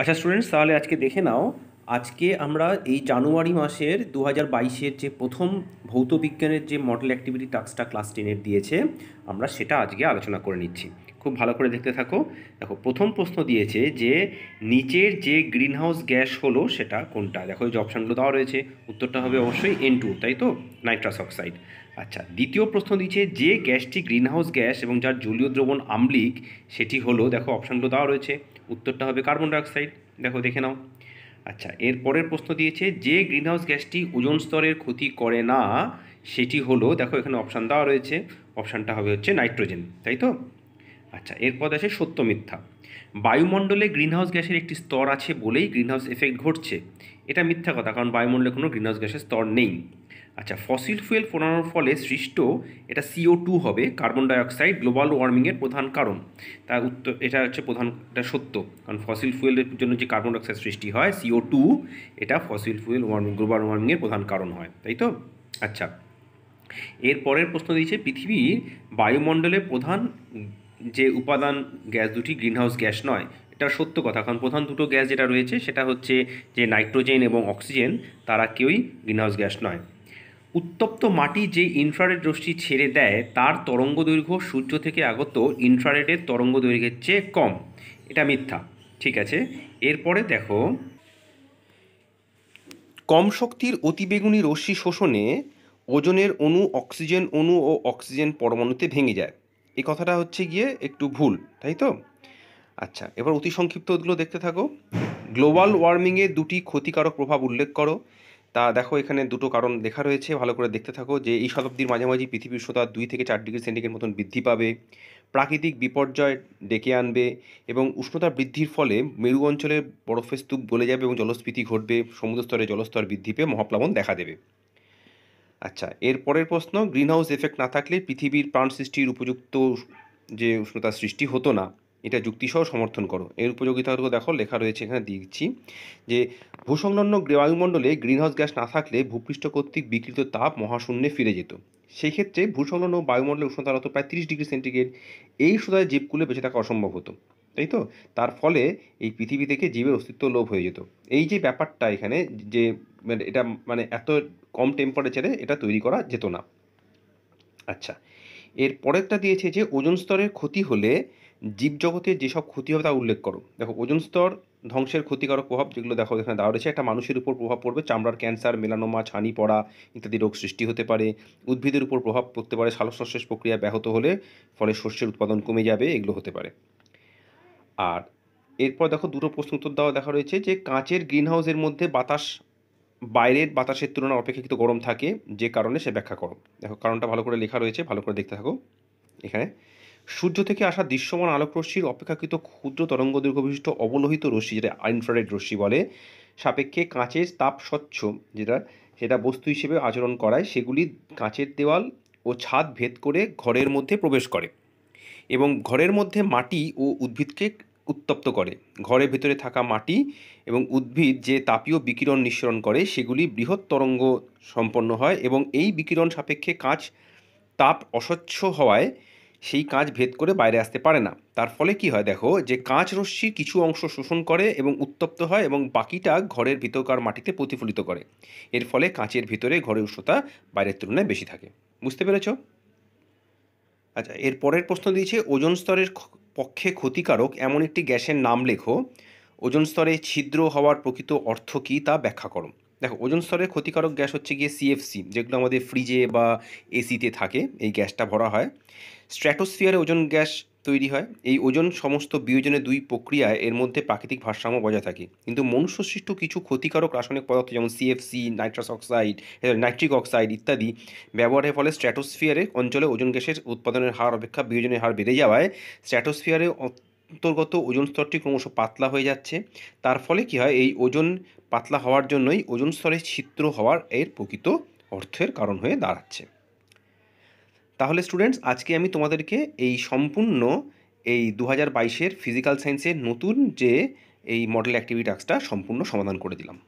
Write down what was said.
আচ্ছা স্টুডেন্টস তাহলে আজকে দেখে নাও আজকে আমরা এই জানুয়ারি মাসের দু হাজার বাইশের যে প্রথম ভৌত বিজ্ঞানের যে মডেল অ্যাক্টিভিটি টাস্কটা ক্লাস টেনের দিয়েছে আমরা সেটা আজকে আলোচনা করে নিচ্ছি খুব ভালো করে দেখতে থাকো দেখো প্রথম প্রশ্ন দিয়েছে যে নিচের যে গ্রিনহাউস গ্যাস হলো সেটা কোনটা দেখো যে অপশানগুলো দেওয়া রয়েছে উত্তরটা হবে অবশ্যই এন টু তাই তো নাইট্রাস অক্সাইড আচ্ছা দ্বিতীয় প্রশ্ন দিচ্ছে যে গ্যাসটি গ্রিনহাউস গ্যাস এবং যার জলীয় দ্রবণ আম্লিক সেটি হলো দেখো অপশানগুলো দেওয়া রয়েছে উত্তরটা হবে কার্বন ডাইঅক্সাইড দেখো দেখে নাও আচ্ছা এর পরের প্রশ্ন দিয়েছে যে গ্রিনহাউস গ্যাসটি ওজন স্তরের ক্ষতি করে না সেটি হলো দেখো এখানে অপশান দেওয়া রয়েছে অপশানটা হবে হচ্ছে নাইট্রোজেন তাই তো আচ্ছা এরপর আসে সত্য মিথ্যা বায়ুমণ্ডলে গ্রিনহাউস গ্যাসের একটি স্তর আছে বলেই গ্রিনহাউস এফেক্ট ঘটছে এটা মিথ্যা কথা কারণ বায়ুমণ্ডলে কোনো গ্রিনহাউস গ্যাসের স্তর নেই আচ্ছা ফসিল ফুয়েল ফোনানোর ফলে সৃষ্ট এটা সিও টু হবে কার্বন ডাইঅক্সাইড গ্লোবাল ওয়ার্মিংয়ের প্রধান কারণ তার উত্তর এটা হচ্ছে প্রধান এটা সত্য কারণ ফসিল ফুয়েলের জন্য যে কার্বন ডাইঅক্সাইড সৃষ্টি হয় সিও টু এটা ফসিল ফুয়েল ওয়ার্মিং গ্লোবাল ওয়ার্মিংয়ের প্রধান কারণ হয় তাই তো আচ্ছা এরপরের প্রশ্ন দিয়েছে পৃথিবীর বায়ুমণ্ডলে প্রধান যে উপাদান গ্যাস দুটি গ্রিনহাউস গ্যাস নয় এটা সত্য কথা কারণ প্রধান দুটো গ্যাস যেটা রয়েছে সেটা হচ্ছে যে নাইট্রোজেন এবং অক্সিজেন তারা কেউই গ্রিনহাউস গ্যাস নয় উত্তপ্ত মাটি যে ইনফ্রারেড রশ্মি ছেড়ে দেয় তার তরঙ্গ দৈর্ঘ্য সূর্য থেকে আগত ইনফ্রারেডের তরঙ্গ দৈর্ঘ্যের চেয়ে কম এটা মিথ্যা ঠিক আছে এরপরে দেখো কম শক্তির অতিবেগুনি রশ্মি শোষণে ওজনের অণু অক্সিজেন অণু ও অক্সিজেন পরমাণুতে ভেঙে যায় এই কথাটা হচ্ছে গিয়ে একটু ভুল তাই তো আচ্ছা এবার অতি সংক্ষিপ্তগুলো দেখতে থাকো গ্লোবাল ওয়ার্মিংয়ে দুটি ক্ষতিকারক প্রভাব উল্লেখ করো তা দেখো এখানে দুটো কারণ দেখা রয়েছে ভালো করে দেখতে থাকো যে এই শতাব্দীর মাঝামাঝি পৃথিবীর উষ্ণতা দুই থেকে চার ডিগ্রি সেন্টিগ্রেড মতন বৃদ্ধি পাবে প্রাকৃতিক বিপর্যয় ডেকে আনবে এবং উষ্ণতা বৃদ্ধির ফলে মেরু অঞ্চলে বরফের স্তূপ গলে যাবে এবং জলস্ফীতি ঘটবে সমুদ্রস্তরে জলস্তর বৃদ্ধি পেয়ে মহাপ্লাবন দেখা দেবে আচ্ছা এরপরের প্রশ্ন প্রশ্ন গ্রিনহাউস এফেক্ট না থাকলে পৃথিবীর প্রাণ সৃষ্টির উপযুক্ত যে উষ্ণতা সৃষ্টি হতো না এটা যুক্তিসহ সমর্থন করো এর উপযোগিতাগুলো দেখো লেখা রয়েছে এখানে দিচ্ছি যে ভূসংলগ্ন বায়ুমণ্ডলে গ্রিনহাউস গ্যাস না থাকলে ভূপৃষ্ঠ কর্তৃক বিকৃত তাপ মহাশূন্যে ফিরে যেত সেই ক্ষেত্রে ভূসংলগ্ন বায়ুমণ্ডলের উষ্ণতা হতো প্রায় তিরিশ ডিগ্রি সেন্টিগ্রেড এই উষ্ণতায় জীবগুলো বেঁচে থাকা অসম্ভব হতো তাই তো তার ফলে এই পৃথিবী থেকে জীবের অস্তিত্ব লোভ হয়ে যেত এই যে ব্যাপারটা এখানে যে মানে এটা মানে এত কম টেম্পারেচারে এটা তৈরি করা যেত না আচ্ছা এর পরেরটা দিয়েছে যে ওজন স্তরের ক্ষতি হলে জীবজগতের যেসব ক্ষতি হবে তা উল্লেখ করো দেখো ওজন স্তর ধ্বংসের ক্ষতিকারক প্রভাব যেগুলো দেখো এখানে দেওয়া রয়েছে একটা মানুষের উপর প্রভাব পড়বে চামড়ার ক্যান্সার মেলানোমা ছানি পড়া ইত্যাদি রোগ সৃষ্টি হতে পারে উদ্ভিদের উপর প্রভাব পড়তে পারে শ্বাসপ্রশ্বাস প্রক্রিয়া ব্যাহত হলে ফলে শস্যের উৎপাদন কমে যাবে এগুলো হতে পারে আর এরপর দেখো দুটো প্রশ্ন উত্তর দেওয়া দেখা রয়েছে যে কাঁচের গ্রিনহাউসের মধ্যে বাতাস বাইরের বাতাসের তুলনায় অপেক্ষাকৃত গরম থাকে যে কারণে সে ব্যাখ্যা করো দেখো কারণটা ভালো করে লেখা রয়েছে ভালো করে দেখতে থাকো এখানে সূর্য থেকে আসা দৃশ্যমান আলোকরশ্মির অপেক্ষাকৃত ক্ষুদ্র তরঙ্গ দীর্ঘবিশিষ্ট অবলোহিত রশ্মি যেটা আইনফ্রাইড রশ্মি বলে সাপেক্ষে কাঁচের তাপ স্বচ্ছ যেটা সেটা বস্তু হিসেবে আচরণ করায় সেগুলি কাঁচের দেওয়াল ও ছাদ ভেদ করে ঘরের মধ্যে প্রবেশ করে এবং ঘরের মধ্যে মাটি ও উদ্ভিদকে উত্তপ্ত করে ঘরের ভেতরে থাকা মাটি এবং উদ্ভিদ যে তাপীয় বিকিরণ নিঃসরণ করে সেগুলি বৃহৎ তরঙ্গ সম্পন্ন হয় এবং এই বিকিরণ সাপেক্ষে কাঁচ তাপ অস্বচ্ছ হওয়ায় সেই কাঁচ ভেদ করে বাইরে আসতে পারে না তার ফলে কি হয় দেখো যে কাঁচ রশ্মির কিছু অংশ শোষণ করে এবং উত্তপ্ত হয় এবং বাকিটা ঘরের ভিতরকার মাটিতে প্রতিফলিত করে এর ফলে কাঁচের ভিতরে ঘরের উষ্ণতা বাইরের তুলনায় বেশি থাকে বুঝতে পেরেছ আচ্ছা এর পরের প্রশ্ন দিয়েছে ওজন স্তরের পক্ষে ক্ষতিকারক এমন একটি গ্যাসের নাম লেখো ওজন স্তরে ছিদ্র হওয়ার প্রকৃত অর্থ কী তা ব্যাখ্যা করো দেখো ওজন স্তরে ক্ষতিকারক গ্যাস হচ্ছে গিয়ে সিএফসি যেগুলো আমাদের ফ্রিজে বা এসিতে থাকে এই গ্যাসটা ভরা হয় স্ট্র্যাটোস্ফিয়ারে ওজন গ্যাস তৈরি হয় এই ওজন সমস্ত বিয়োজনের দুই প্রক্রিয়ায় এর মধ্যে প্রাকৃতিক ভারসাম্য বজায় থাকে কিন্তু মনুষ্যসৃষ্ট কিছু ক্ষতিকারক রাসায়নিক পদার্থ যেমন CFC nitrous oxide nitric oxide ইত্যাদি ব্যবহারের ফলে স্ট্র্যাটোস্ফিয়ারে অঞ্চলে ওজন গ্যাসের উৎপাদনের হার অপেক্ষা বিয়োজনের হার বেড়ে যাওয়ায় স্ট্র্যাটোস্ফিয়ারে অন্তর্গত ওজন স্তরটি ক্রমশ পাতলা হয়ে যাচ্ছে তার ফলে কী হয় এই ওজন পাতলা হওয়ার জন্যই ওজন স্তরে ছিদ্র হওয়ার এর প্রকৃত অর্থের কারণ হয়ে দাঁড়াচ্ছে তাহলে স্টুডেন্টস আজকে আমি তোমাদেরকে এই সম্পূর্ণ এই দু হাজার বাইশের ফিজিক্যাল সায়েন্সের নতুন যে এই মডেল অ্যাক্টিভিটি টাস্কটা সম্পূর্ণ সমাধান করে দিলাম